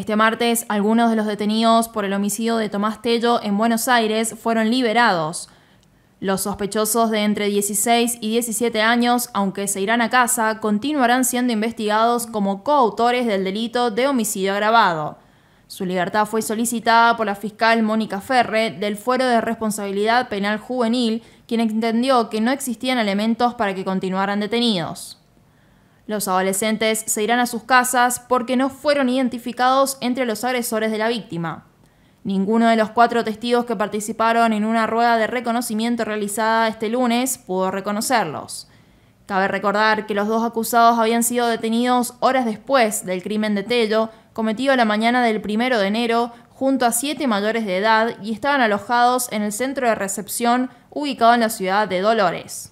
Este martes, algunos de los detenidos por el homicidio de Tomás Tello en Buenos Aires fueron liberados. Los sospechosos de entre 16 y 17 años, aunque se irán a casa, continuarán siendo investigados como coautores del delito de homicidio agravado. Su libertad fue solicitada por la fiscal Mónica Ferre del Fuero de Responsabilidad Penal Juvenil, quien entendió que no existían elementos para que continuaran detenidos. Los adolescentes se irán a sus casas porque no fueron identificados entre los agresores de la víctima. Ninguno de los cuatro testigos que participaron en una rueda de reconocimiento realizada este lunes pudo reconocerlos. Cabe recordar que los dos acusados habían sido detenidos horas después del crimen de Tello, cometido la mañana del 1 de enero, junto a siete mayores de edad y estaban alojados en el centro de recepción ubicado en la ciudad de Dolores.